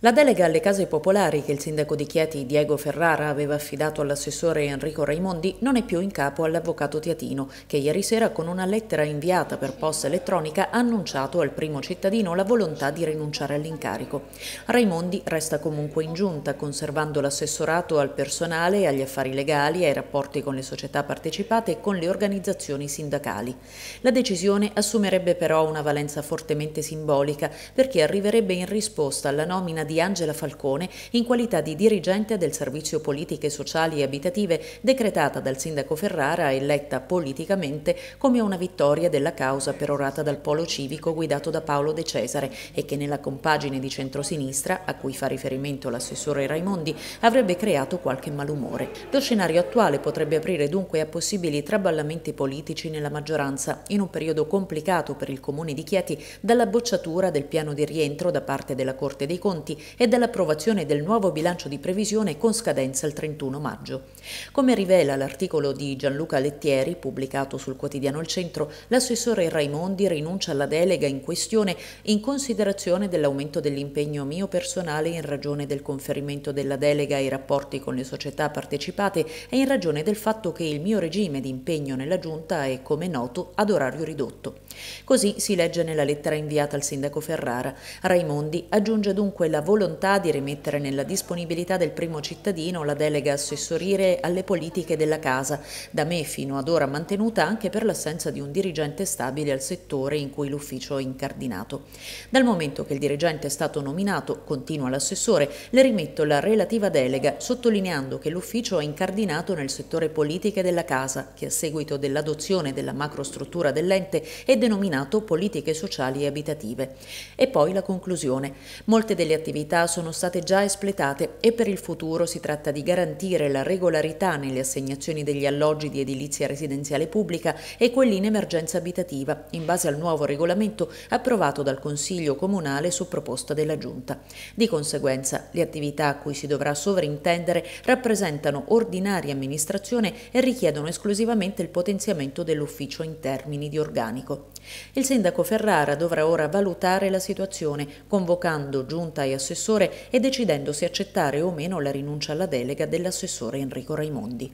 La delega alle case popolari che il sindaco di Chieti Diego Ferrara aveva affidato all'assessore Enrico Raimondi non è più in capo all'avvocato Tiatino, che ieri sera con una lettera inviata per posta elettronica ha annunciato al primo cittadino la volontà di rinunciare all'incarico. Raimondi resta comunque in giunta, conservando l'assessorato al personale, agli affari legali, ai rapporti con le società partecipate e con le organizzazioni sindacali. La decisione assumerebbe però una valenza fortemente simbolica perché arriverebbe in risposta alla nomina di Angela Falcone in qualità di dirigente del Servizio Politiche Sociali e Abitative decretata dal sindaco Ferrara eletta politicamente come una vittoria della causa perorata dal polo civico guidato da Paolo De Cesare e che nella compagine di centrosinistra, a cui fa riferimento l'assessore Raimondi, avrebbe creato qualche malumore. Lo scenario attuale potrebbe aprire dunque a possibili traballamenti politici nella maggioranza in un periodo complicato per il comune di Chieti dalla bocciatura del piano di rientro da parte della Corte dei Conti e dell'approvazione del nuovo bilancio di previsione con scadenza il 31 maggio. Come rivela l'articolo di Gianluca Lettieri, pubblicato sul quotidiano Il Centro, l'assessore Raimondi rinuncia alla delega in questione in considerazione dell'aumento dell'impegno mio personale in ragione del conferimento della delega ai rapporti con le società partecipate e in ragione del fatto che il mio regime di impegno nella Giunta è, come noto, ad orario ridotto. Così si legge nella lettera inviata al sindaco Ferrara. Raimondi aggiunge dunque la volontà di rimettere nella disponibilità del primo cittadino la delega assessorire alle politiche della casa, da me fino ad ora mantenuta anche per l'assenza di un dirigente stabile al settore in cui l'ufficio è incardinato. Dal momento che il dirigente è stato nominato, continua l'assessore, le rimetto la relativa delega, sottolineando che l'ufficio è incardinato nel settore politiche della casa, che a seguito dell'adozione della macrostruttura dell'ente è denominato politiche sociali e abitative. E poi la conclusione. Molte delle attività attività sono state già espletate e per il futuro si tratta di garantire la regolarità nelle assegnazioni degli alloggi di edilizia residenziale pubblica e quelli in emergenza abitativa, in base al nuovo regolamento approvato dal Consiglio Comunale su proposta della Giunta. Di conseguenza, le attività a cui si dovrà sovrintendere rappresentano ordinaria amministrazione e richiedono esclusivamente il potenziamento dell'ufficio in termini di organico. Il sindaco Ferrara dovrà ora valutare la situazione, convocando giunta e associazione dell'assessore e decidendo se accettare o meno la rinuncia alla delega dell'assessore Enrico Raimondi.